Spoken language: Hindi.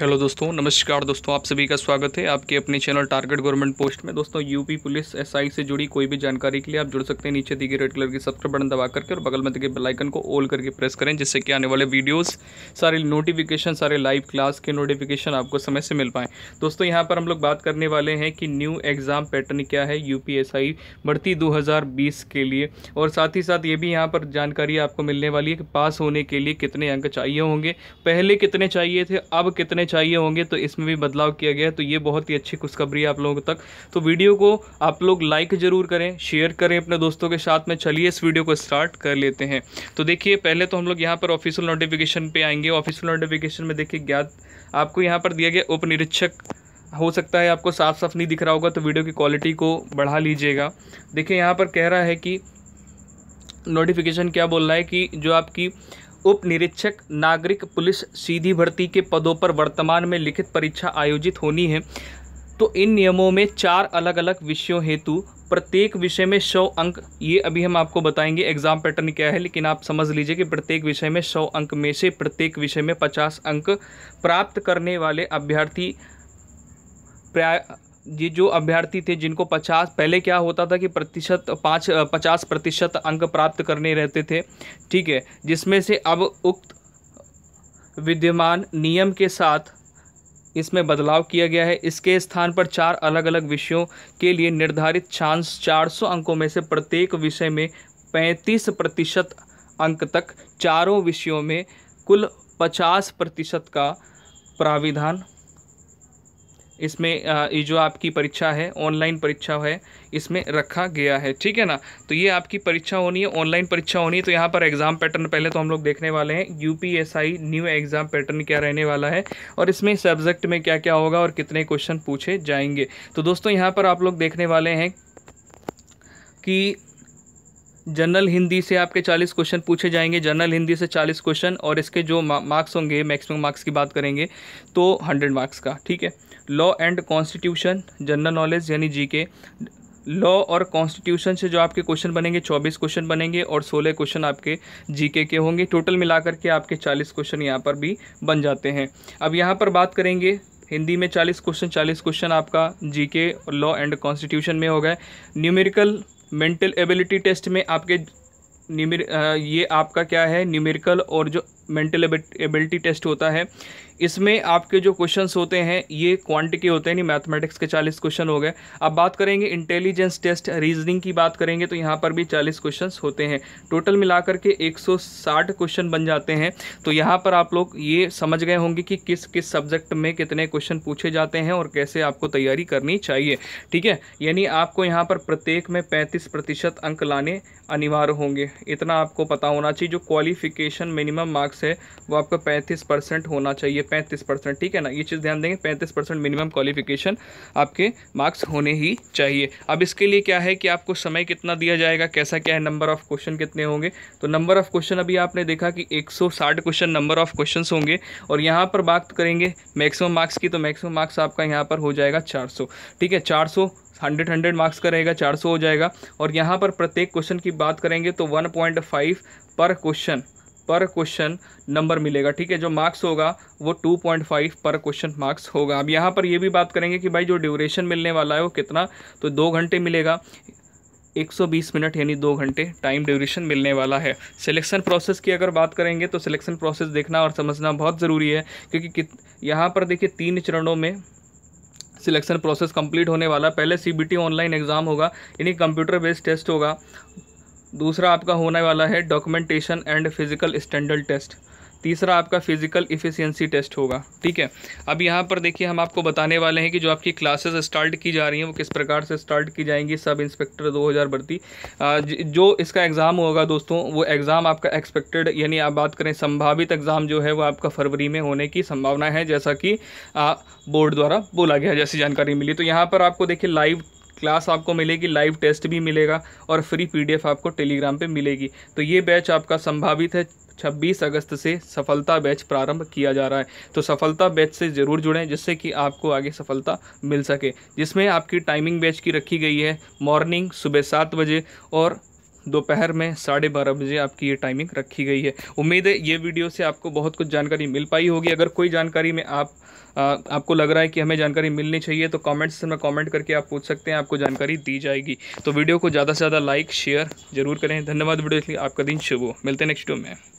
हेलो दोस्तों नमस्कार दोस्तों आप सभी का स्वागत है आपके अपने चैनल टारगेट गवर्नमेंट पोस्ट में दोस्तों यूपी पुलिस एसआई से जुड़ी कोई भी जानकारी के लिए आप जुड़ सकते हैं नीचे दी गए रेड कलर की सब्सक्राइब बटन दबा करके और बगल में दिखे बेल आइकन को ऑल करके प्रेस करें जिससे कि आने वाले वीडियोस सारे नोटिफिकेशन सारे लाइव क्लास के नोटिफिकेशन आपको समय से मिल पाएँ दोस्तों यहाँ पर हम लोग बात करने वाले हैं कि न्यू एग्ज़ाम पैटर्न क्या है यू पी भर्ती दो के लिए और साथ ही साथ ये भी यहाँ पर जानकारी आपको मिलने वाली है कि पास होने के लिए कितने अंक चाहिए होंगे पहले कितने चाहिए थे अब कितने हमें चाहिए होंगे तो इसमें भी बदलाव किया गया है तो ये बहुत ही अच्छी खुशखबरी है आप लोगों तक तो वीडियो को आप लोग लाइक ज़रूर करें शेयर करें अपने दोस्तों के साथ में चलिए इस वीडियो को स्टार्ट कर लेते हैं तो देखिए पहले तो हम लोग यहाँ पर ऑफिशियल नोटिफिकेशन पर आएंगे ऑफिशियल नोटिफिकेशन में देखिए ज्ञात आपको यहाँ पर दिया गया उप हो सकता है आपको साफ साफ नहीं दिख रहा होगा तो वीडियो की क्वालिटी को बढ़ा लीजिएगा देखिए यहाँ पर कह रहा है कि नोटिफिकेशन क्या बोल रहा है कि जो आपकी उप निरीक्षक नागरिक पुलिस सीधी भर्ती के पदों पर वर्तमान में लिखित परीक्षा आयोजित होनी है तो इन नियमों में चार अलग अलग विषयों हेतु प्रत्येक विषय में सौ अंक ये अभी हम आपको बताएंगे एग्ज़ाम पैटर्न क्या है लेकिन आप समझ लीजिए कि प्रत्येक विषय में सौ अंक में से प्रत्येक विषय में पचास अंक प्राप्त करने वाले अभ्यर्थी ये जो अभ्यर्थी थे जिनको पचास पहले क्या होता था कि प्रतिशत पाँच पचास प्रतिशत अंक प्राप्त करने रहते थे ठीक है जिसमें से अब उक्त विद्यमान नियम के साथ इसमें बदलाव किया गया है इसके स्थान पर चार अलग अलग विषयों के लिए निर्धारित चांस चार सौ अंकों में से प्रत्येक विषय में पैंतीस प्रतिशत अंक तक चारों विषयों में कुल पचास प्रतिशत का प्राविधान इसमें ये जो आपकी परीक्षा है ऑनलाइन परीक्षा है इसमें रखा गया है ठीक है ना तो ये आपकी परीक्षा होनी है ऑनलाइन परीक्षा होनी है तो यहाँ पर एग्ज़ाम पैटर्न पहले तो हम लोग देखने वाले हैं यू न्यू एग्ज़ाम पैटर्न क्या रहने वाला है और इसमें सब्जेक्ट में क्या क्या होगा और कितने क्वेश्चन पूछे जाएंगे तो दोस्तों यहाँ पर आप लोग देखने वाले हैं कि जनरल हिंदी से आपके 40 क्वेश्चन पूछे जाएंगे जनरल हिंदी से 40 क्वेश्चन और इसके जो मार्क्स होंगे मैक्सिमम मार्क्स की बात करेंगे तो 100 मार्क्स का ठीक है law and constitution general knowledge यानी जीके लॉ और कॉन्स्टिट्यूशन से जो आपके क्वेश्चन बनेंगे 24 क्वेश्चन बनेंगे और 16 क्वेश्चन आपके जीके के होंगे टोटल मिलाकर के आपके 40 क्वेश्चन यहाँ पर भी बन जाते हैं अब यहाँ पर बात करेंगे हिंदी में 40 क्वेश्चन 40 क्वेश्चन आपका जीके लॉ एंड कॉन्स्टिट्यूशन में हो गए न्यूमेरिकल मेंटल एबिलिटी टेस्ट में आपके न्यूमेर ये आपका क्या है न्यूमेरिकल और जो मेंटल एबिलिटी टेस्ट होता है इसमें आपके जो क्वेश्चंस होते हैं ये क्वांट के होते हैं नहीं मैथमेटिक्स के 40 क्वेश्चन हो गए अब बात करेंगे इंटेलिजेंस टेस्ट रीजनिंग की बात करेंगे तो यहाँ पर भी 40 क्वेश्चन होते हैं टोटल मिलाकर के 160 क्वेश्चन बन जाते हैं तो यहाँ पर आप लोग ये समझ गए होंगे कि किस किस सब्जेक्ट में कितने क्वेश्चन पूछे जाते हैं और कैसे आपको तैयारी करनी चाहिए ठीक है यानी आपको यहाँ पर प्रत्येक में पैंतीस प्रतिशत अंक लाने अनिवार्य होंगे इतना आपको पता होना चाहिए जो क्वालिफिकेशन मिनिमम मार्क्स है वो आपका पैंतीस परसेंट होना चाहिए पैंतीस परसेंट ठीक है ना ये चीज़ ध्यान देंगे पैंतीस परसेंट मिनिमम क्वालिफिकेशन आपके मार्क्स होने ही चाहिए अब इसके लिए क्या है कि आपको समय कितना दिया जाएगा कैसा क्या है नंबर ऑफ क्वेश्चन कितने होंगे तो नंबर ऑफ क्वेश्चन अभी आपने देखा कि एक क्वेश्चन नंबर ऑफ क्वेश्चन होंगे और यहाँ पर बात करेंगे मैक्सिमम मार्क्स की तो मैक्सिमम मार्क्स आपका यहाँ पर हो जाएगा चार ठीक है चार 100 100 मार्क्स का रहेगा 400 हो जाएगा और यहाँ पर प्रत्येक क्वेश्चन की बात करेंगे तो 1.5 पर क्वेश्चन पर क्वेश्चन नंबर मिलेगा ठीक है जो मार्क्स होगा वो 2.5 पर क्वेश्चन मार्क्स होगा अब यहाँ पर ये भी बात करेंगे कि भाई जो ड्यूरेशन मिलने वाला है वो कितना तो दो घंटे मिलेगा 120 मिनट यानी दो घंटे टाइम ड्यूरेशन मिलने वाला है सिलेक्शन प्रोसेस की अगर बात करेंगे तो सिलेक्शन प्रोसेस देखना और समझना बहुत ज़रूरी है क्योंकि यहाँ पर देखिए तीन चरणों में सिलेक्शन प्रोसेस कंप्लीट होने वाला पहले C B T online exam होगा यानी कंप्यूटर बेस्ड टेस्ट होगा दूसरा आपका होने वाला है documentation and physical standard test तीसरा आपका फिजिकल इफिशियंसी टेस्ट होगा ठीक है अब यहाँ पर देखिए हम आपको बताने वाले हैं कि जो आपकी क्लासेस स्टार्ट की जा रही हैं वो किस प्रकार से स्टार्ट की जाएंगी सब इंस्पेक्टर 2000 भर्ती जो इसका एग्ज़ाम होगा दोस्तों वो एग्ज़ाम आपका एक्सपेक्टेड यानी आप बात करें संभावित एग्ज़ाम जो है वो आपका फरवरी में होने की संभावना है जैसा कि बोर्ड द्वारा बोला गया जैसी जानकारी मिली तो यहाँ पर आपको देखिए लाइव क्लास आपको मिलेगी लाइव टेस्ट भी मिलेगा और फ्री पीडीएफ आपको टेलीग्राम पे मिलेगी तो ये बैच आपका संभावित है 26 अगस्त से सफलता बैच प्रारंभ किया जा रहा है तो सफलता बैच से ज़रूर जुड़ें जिससे कि आपको आगे सफलता मिल सके जिसमें आपकी टाइमिंग बैच की रखी गई है मॉर्निंग सुबह सात बजे और दोपहर में साढ़े बारह बजे आपकी ये टाइमिंग रखी गई है उम्मीद है ये वीडियो से आपको बहुत कुछ जानकारी मिल पाई होगी अगर कोई जानकारी में आप आ, आपको लग रहा है कि हमें जानकारी मिलनी चाहिए तो कमेंट्स में कमेंट करके आप पूछ सकते हैं आपको जानकारी दी जाएगी तो वीडियो को ज़्यादा से ज़्यादा लाइक शेयर जरूर करें धन्यवाद वीडियो इसलिए आपका दिन शुभ हो मिलते हैं नेक्स्ट वीडियो में